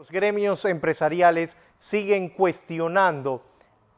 Los gremios empresariales siguen cuestionando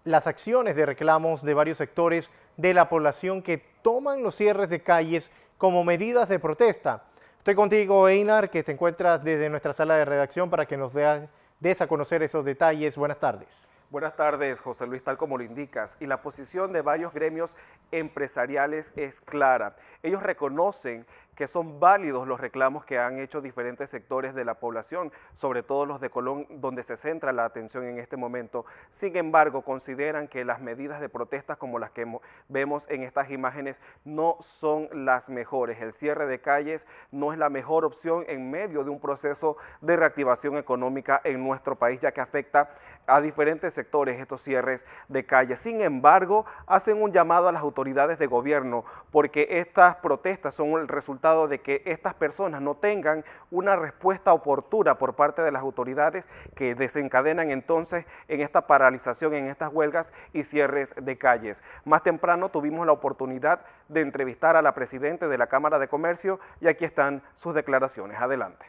las acciones de reclamos de varios sectores de la población que toman los cierres de calles como medidas de protesta. Estoy contigo, Einar, que te encuentras desde nuestra sala de redacción para que nos des a conocer esos detalles. Buenas tardes. Buenas tardes, José Luis, tal como lo indicas. Y la posición de varios gremios empresariales es clara. Ellos reconocen que son válidos los reclamos que han hecho diferentes sectores de la población, sobre todo los de Colón, donde se centra la atención en este momento. Sin embargo, consideran que las medidas de protestas como las que vemos en estas imágenes no son las mejores. El cierre de calles no es la mejor opción en medio de un proceso de reactivación económica en nuestro país, ya que afecta a diferentes sectores estos cierres de calles. Sin embargo, hacen un llamado a las autoridades de gobierno porque estas protestas son el resultado de que estas personas no tengan una respuesta oportuna por parte de las autoridades que desencadenan entonces en esta paralización, en estas huelgas y cierres de calles. Más temprano tuvimos la oportunidad de entrevistar a la presidenta de la Cámara de Comercio y aquí están sus declaraciones. Adelante.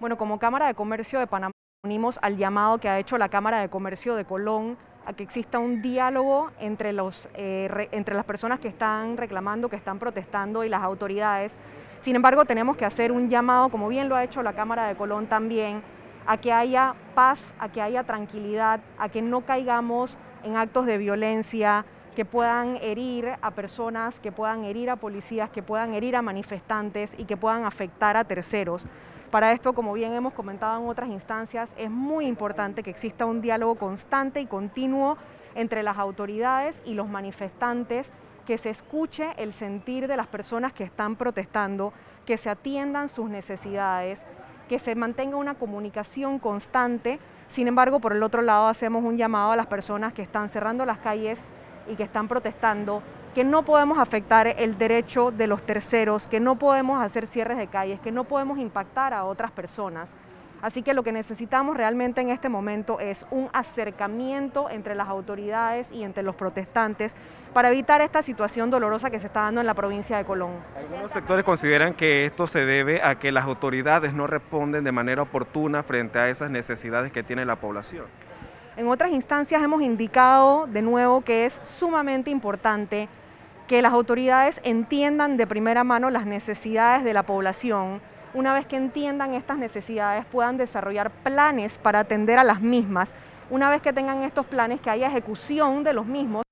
Bueno, como Cámara de Comercio de Panamá unimos al llamado que ha hecho la Cámara de Comercio de Colón a que exista un diálogo entre, los, eh, entre las personas que están reclamando, que están protestando y las autoridades. Sin embargo, tenemos que hacer un llamado, como bien lo ha hecho la Cámara de Colón también, a que haya paz, a que haya tranquilidad, a que no caigamos en actos de violencia, que puedan herir a personas, que puedan herir a policías, que puedan herir a manifestantes y que puedan afectar a terceros. Para esto, como bien hemos comentado en otras instancias, es muy importante que exista un diálogo constante y continuo entre las autoridades y los manifestantes, que se escuche el sentir de las personas que están protestando, que se atiendan sus necesidades, que se mantenga una comunicación constante. Sin embargo, por el otro lado, hacemos un llamado a las personas que están cerrando las calles y que están protestando que no podemos afectar el derecho de los terceros, que no podemos hacer cierres de calles, que no podemos impactar a otras personas. Así que lo que necesitamos realmente en este momento es un acercamiento entre las autoridades y entre los protestantes para evitar esta situación dolorosa que se está dando en la provincia de Colón. Algunos sectores consideran que esto se debe a que las autoridades no responden de manera oportuna frente a esas necesidades que tiene la población. En otras instancias hemos indicado de nuevo que es sumamente importante que las autoridades entiendan de primera mano las necesidades de la población. Una vez que entiendan estas necesidades, puedan desarrollar planes para atender a las mismas. Una vez que tengan estos planes, que haya ejecución de los mismos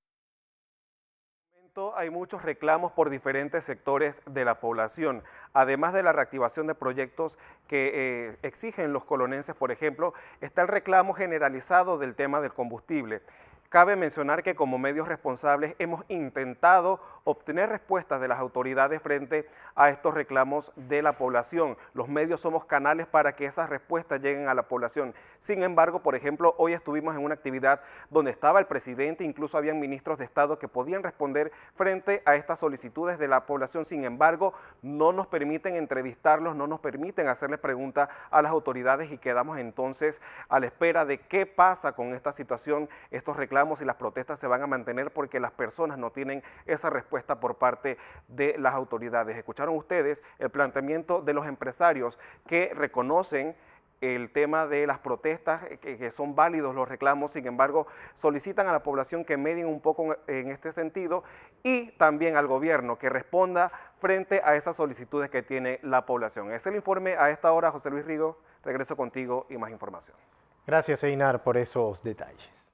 hay muchos reclamos por diferentes sectores de la población, además de la reactivación de proyectos que eh, exigen los colonenses, por ejemplo, está el reclamo generalizado del tema del combustible. Cabe mencionar que como medios responsables hemos intentado obtener respuestas de las autoridades frente a estos reclamos de la población. Los medios somos canales para que esas respuestas lleguen a la población. Sin embargo, por ejemplo, hoy estuvimos en una actividad donde estaba el presidente, incluso habían ministros de Estado que podían responder frente a estas solicitudes de la población. Sin embargo, no nos permiten entrevistarlos, no nos permiten hacerles preguntas a las autoridades y quedamos entonces a la espera de qué pasa con esta situación, estos reclamos y las protestas se van a mantener porque las personas no tienen esa respuesta por parte de las autoridades. Escucharon ustedes el planteamiento de los empresarios que reconocen el tema de las protestas, eh, que, son válidos los reclamos, sin embargo, solicitan a la población que medien un poco en este sentido y también al gobierno que responda frente a esas solicitudes que tiene la población. Es el informe a esta hora, José Luis Rigo. Regreso contigo y más información. Gracias, Einar, por esos detalles.